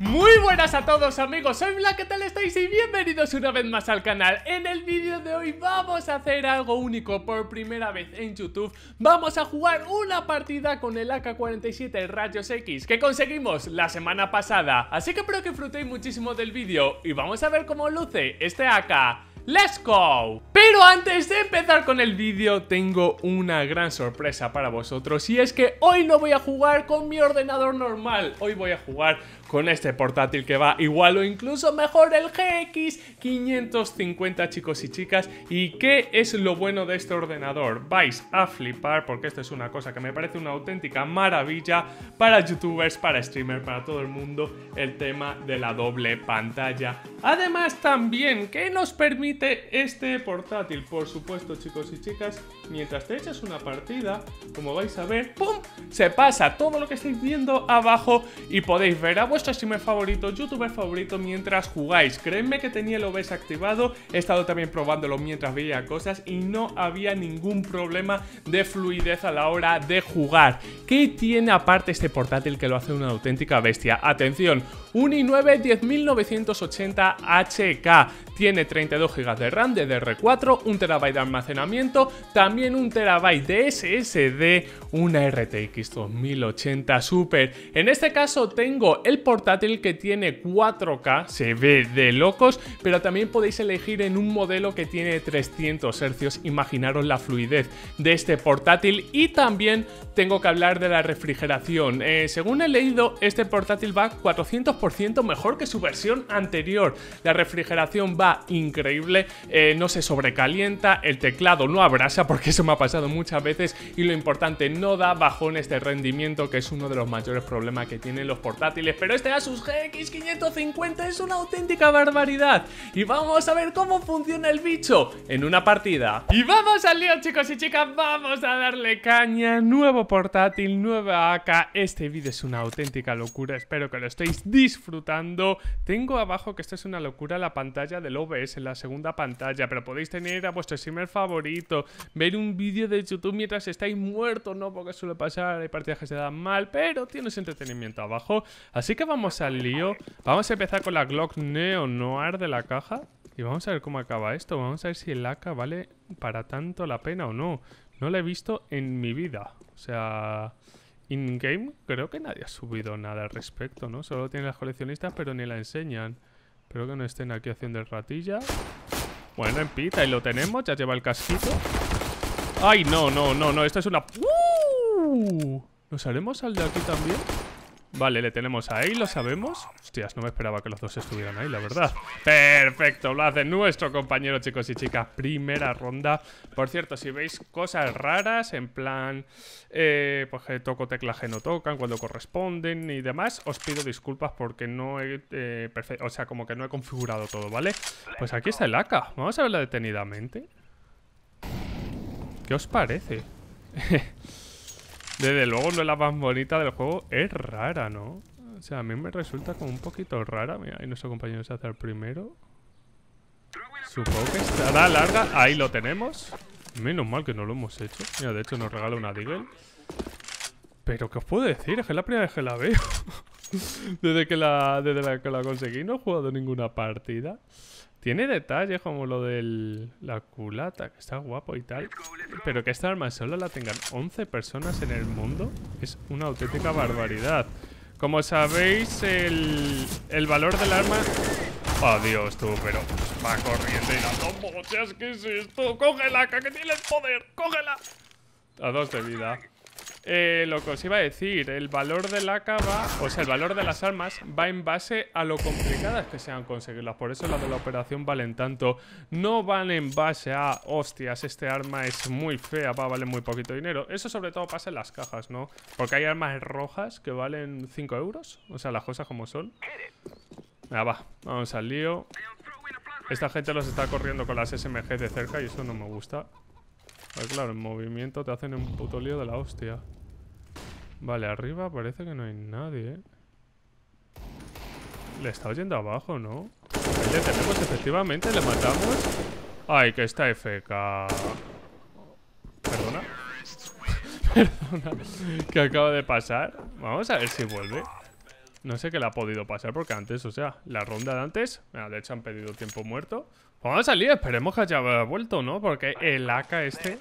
Muy buenas a todos amigos, soy Black, ¿qué tal estáis? Y bienvenidos una vez más al canal En el vídeo de hoy vamos a hacer algo único por primera vez en YouTube Vamos a jugar una partida con el AK-47 Rayos X Que conseguimos la semana pasada Así que espero que disfrutéis muchísimo del vídeo Y vamos a ver cómo luce este AK ¡Let's go! Pero antes de empezar con el vídeo tengo una gran sorpresa para vosotros y es que hoy no voy a jugar con mi ordenador normal, hoy voy a jugar con este portátil que va igual o incluso mejor el GX 550 chicos y chicas y qué es lo bueno de este ordenador vais a flipar porque esto es una cosa que me parece una auténtica maravilla para youtubers para streamers para todo el mundo el tema de la doble pantalla además también que nos permite este portátil por supuesto, chicos y chicas, mientras te echas una partida, como vais a ver, ¡pum! Se pasa todo lo que estáis viendo abajo y podéis ver a vuestro streamer favorito, youtuber favorito mientras jugáis. Créeme que tenía el OBS activado, he estado también probándolo mientras veía cosas y no había ningún problema de fluidez a la hora de jugar. ¿Qué tiene aparte este portátil que lo hace una auténtica bestia? Atención, un i9 10980 HK. Tiene 32 GB de RAM DDR4, 1 TB de almacenamiento, también un TB de SSD, una RTX 2080 Super. En este caso tengo el portátil que tiene 4K, se ve de locos, pero también podéis elegir en un modelo que tiene 300 Hz. Imaginaros la fluidez de este portátil y también tengo que hablar de la refrigeración. Eh, según he leído, este portátil va 400 mejor que su versión anterior. La refrigeración va increíble, eh, no se sobrecalienta, el teclado no abrasa porque eso me ha pasado muchas veces y lo importante, no da bajones de rendimiento que es uno de los mayores problemas que tienen los portátiles. Pero este Asus GX 550 es una auténtica barbaridad y vamos a ver cómo funciona el bicho en una partida. Y vamos al lío chicos y chicas, vamos a darle caña, nuevo portátil, nueva AK, este vídeo es una auténtica locura, espero que lo estéis disfrutando disfrutando. Tengo abajo, que esto es una locura, la pantalla del OBS, en la segunda pantalla, pero podéis tener a vuestro streamer favorito, ver un vídeo de YouTube mientras estáis muertos, ¿no? Porque suele pasar, hay partidas que se dan mal, pero tienes entretenimiento abajo. Así que vamos al lío. Vamos a empezar con la Glock Neo Noir de la caja. Y vamos a ver cómo acaba esto. Vamos a ver si el AK vale para tanto la pena o no. No la he visto en mi vida. O sea... In-game creo que nadie ha subido nada al respecto, ¿no? Solo tienen las coleccionistas, pero ni la enseñan. Espero que no estén aquí haciendo el ratilla. Bueno, en pita, y lo tenemos. Ya lleva el casquito. ¡Ay, no, no, no, no! Esta es una... ¡Uh! ¿Nos haremos al de aquí también? Vale, le tenemos ahí, lo sabemos. Hostias, no me esperaba que los dos estuvieran ahí, la verdad. Perfecto, lo hace nuestro compañero, chicos y chicas. Primera ronda. Por cierto, si veis cosas raras, en plan, eh, pues que toco tecla que no tocan, cuando corresponden y demás, os pido disculpas porque no he, eh, o sea, como que no he configurado todo, ¿vale? Pues aquí está el AK. Vamos a verla detenidamente. ¿Qué os parece? Desde luego no es la más bonita del juego. Es rara, ¿no? O sea, a mí me resulta como un poquito rara. Mira, ahí nuestro compañero se hace el primero. Supongo que estará larga. Ahí lo tenemos. Menos mal que no lo hemos hecho. Mira, de hecho nos regala una Deagle. Pero, ¿qué os puedo decir? Es que es la primera vez que la veo. desde, que la, desde que la conseguí no he jugado ninguna partida. Tiene detalles como lo de la culata, que está guapo y tal. Pero que esta arma solo la tengan 11 personas en el mundo es una auténtica barbaridad. Como sabéis, el, el valor del arma... Adiós, tú! Pero va corriendo y la tomo. ¿Qué es esto? ¡Cógela, que el poder! ¡Cógela! A dos de vida. Eh, lo que os iba a decir, el valor de la cava, o sea, el valor de las armas va en base a lo complicadas que sean conseguirlas. Por eso las de la operación valen tanto. No van en base a, hostias, este arma es muy fea, va a valer muy poquito dinero. Eso sobre todo pasa en las cajas, ¿no? Porque hay armas rojas que valen 5 euros. O sea, las cosas como son. Ya ah, va, vamos al lío. Esta gente los está corriendo con las SMG de cerca y eso no me gusta. Ah, claro, en movimiento te hacen un puto lío de la hostia. Vale, arriba parece que no hay nadie, eh. Le está oyendo abajo, ¿no? le tenemos, efectivamente, le matamos. Ay, que está FK. Perdona. Perdona. ¿Qué acaba de pasar? Vamos a ver si vuelve. No sé qué le ha podido pasar porque antes, o sea, la ronda de antes... de hecho han pedido tiempo muerto. Vamos a salir, esperemos que haya vuelto, ¿no? Porque el AK este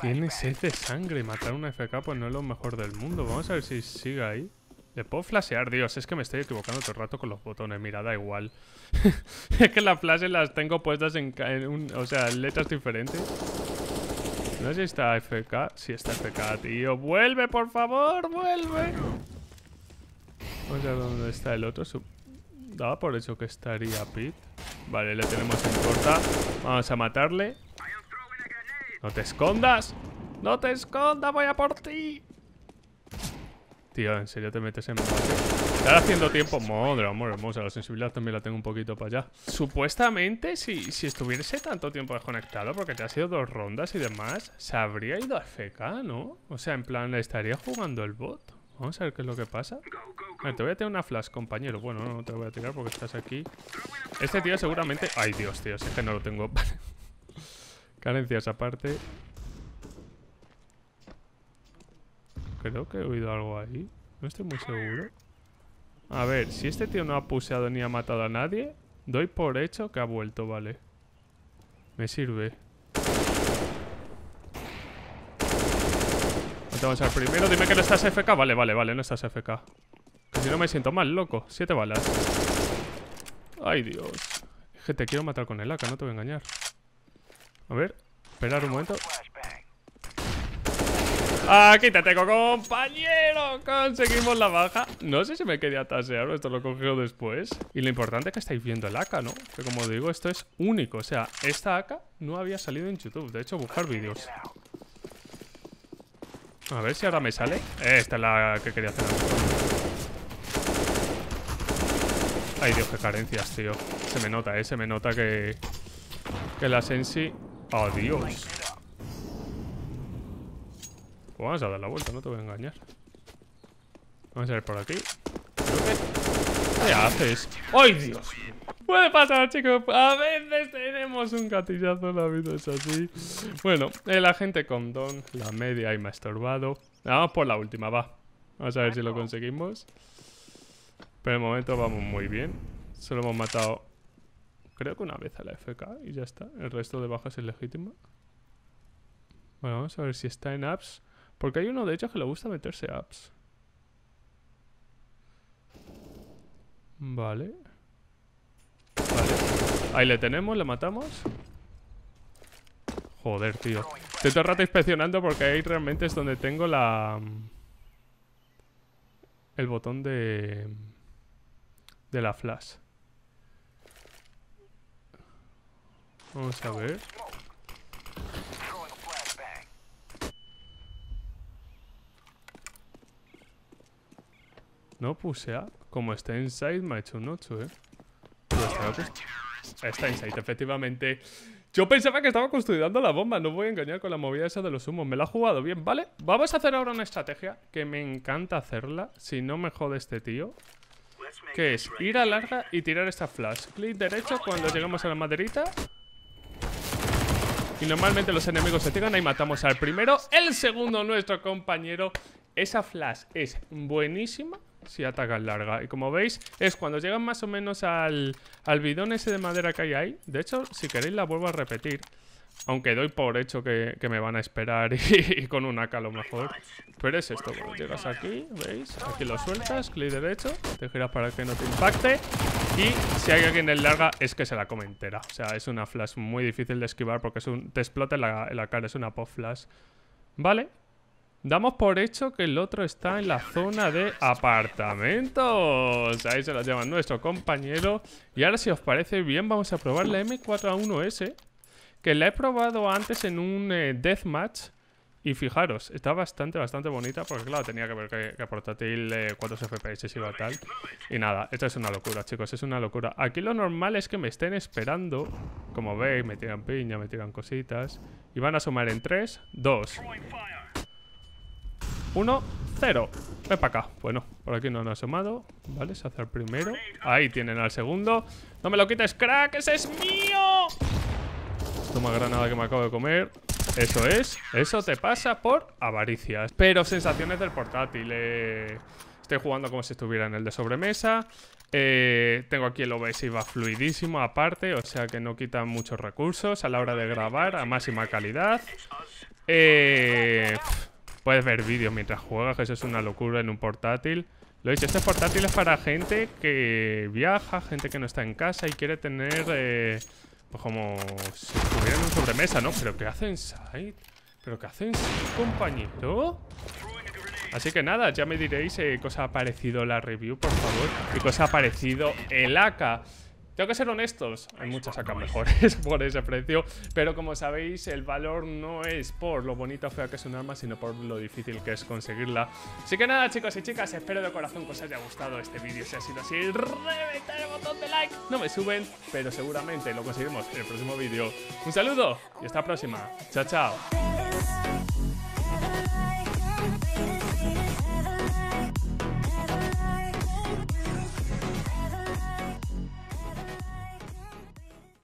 tiene sed de sangre. Matar una un FK pues no es lo mejor del mundo. Vamos a ver si sigue ahí. Le puedo flashear, Dios, es que me estoy equivocando todo el rato con los botones, mira, da igual Es que las flashes las tengo puestas en, o sea, letras diferentes No sé si está FK, si está FK, tío ¡Vuelve, por favor, vuelve! Vamos a dónde está el otro. Daba por hecho que estaría Pit. Vale, le tenemos en corta. Vamos a matarle. ¡No te escondas! ¡No te escondas! ¡Voy a por ti! Tío, ¿en serio te metes en Estar haciendo tiempo. Madre amor hermosa, la sensibilidad también la tengo un poquito para allá. Supuestamente, si, si estuviese tanto tiempo desconectado, porque te ha sido dos rondas y demás, se habría ido a FK, ¿no? O sea, en plan, ¿le estaría jugando el bot. Vamos a ver qué es lo que pasa. Vale, te voy a tirar una flash, compañero. Bueno, no, te voy a tirar porque estás aquí. Este tío seguramente... Ay, Dios, tío, es que no lo tengo. Carencias aparte. Creo que he oído algo ahí. No estoy muy seguro. A ver, si este tío no ha puseado ni ha matado a nadie, doy por hecho que ha vuelto, vale. Me sirve. Vamos al primero. Dime que no estás FK. Vale, vale, vale, no estás FK. Que si no me siento mal, loco. Siete balas. Ay, Dios. que te quiero matar con el AK, no te voy a engañar. A ver, esperar un momento. Aquí ah, te tengo, compañero. Conseguimos la baja. No sé si me quería tasear esto lo cogió después. Y lo importante es que estáis viendo el AK, ¿no? Que como digo, esto es único. O sea, esta AK no había salido en YouTube. De hecho, buscar vídeos. A ver si ahora me sale. Eh, esta es la que quería hacer Ay, Dios, qué carencias, tío. Se me nota, eh. Se me nota que... Que la Sensi... ¡Adiós! Pues vamos a dar la vuelta, no te voy a engañar. Vamos a ir por aquí. ¿Qué haces? ¡Ay, Dios! Puede pasar, chicos. A veces tenemos un gatillazo, la vida es así. Bueno, el eh, agente Don, la media y me estorbado. Vamos por la última, va. Vamos a ver si lo conseguimos. Pero de momento vamos muy bien. Solo hemos matado, creo que una vez a la FK y ya está. El resto de bajas es legítimo Bueno, vamos a ver si está en apps. Porque hay uno de hecho que le gusta meterse apps. Vale. Ahí le tenemos, le matamos. Joder, tío. Estoy todo el rato inspeccionando porque ahí realmente es donde tengo la... Mm, el botón de... De la flash. Vamos a ver. No puse A. Como está inside me ha hecho un 8, eh. Pues, Está insight, efectivamente. Yo pensaba que estaba construyendo la bomba, no voy a engañar con la movida esa de los humos. Me la ha jugado bien, ¿vale? Vamos a hacer ahora una estrategia que me encanta hacerla, si no me jode este tío. Que es ir a larga y tirar esta flash. Clic derecho cuando llegamos a la maderita. Y normalmente los enemigos se tiran Ahí matamos al primero. El segundo, nuestro compañero. Esa flash es buenísima si atacan larga. Y como veis, es cuando llegan más o menos al, bidón ese de madera que hay ahí. De hecho, si queréis la vuelvo a repetir. Aunque doy por hecho que, me van a esperar y, con un AK a lo mejor. Pero es esto, cuando llegas aquí, ¿veis? Aquí lo sueltas, clic derecho, te giras para que no te impacte. Y si hay alguien en larga, es que se la come entera. O sea, es una flash muy difícil de esquivar porque es un, te explota en la, la cara, es una pop flash. Vale, Damos por hecho que el otro está en la zona de apartamentos. Ahí se los llama nuestro compañero. Y ahora, si os parece bien, vamos a probar la M4A1S. Que la he probado antes en un eh, deathmatch. Y fijaros, está bastante, bastante bonita Porque claro, tenía que ver que, portátil eh, Cuántos FPS iba tal Y nada, esto es una locura, chicos, es una locura Aquí lo normal es que me estén esperando Como veis, me tiran piña, me tiran cositas Y van a sumar en 3, 2 1, 0 Ven para acá Bueno, por aquí no han asomado Vale, se hace el primero Ahí tienen al segundo No me lo quites, crack Ese es mío Toma granada que me acabo de comer Eso es Eso te pasa por avaricias Pero sensaciones del portátil eh... Estoy jugando como si estuviera en el de sobremesa eh, tengo aquí el OBS va fluidísimo aparte, o sea que no quita muchos recursos a la hora de grabar a máxima calidad. Eh, Puedes ver vídeos mientras juegas, eso es una locura en un portátil. Lo he dicho, este portátil es para gente que viaja, gente que no está en casa y quiere tener... Eh, pues como si estuvieran en sobremesa, ¿no? ¿Pero qué hacen Side? ¿Pero qué hacen compañito? Así que nada, ya me diréis eh, cosa ha parecido la review, por favor, y cosa ha parecido el AK. Tengo que ser honestos, hay muchas acá mejores por ese precio, pero como sabéis el valor no es por lo bonita o fea que es un arma, sino por lo difícil que es conseguirla. Así que nada chicos y chicas, espero de corazón que os haya gustado este vídeo, si ha sido así, reventar el botón de like, no me suben, pero seguramente lo conseguiremos en el próximo vídeo. Un saludo y hasta la próxima, chao chao.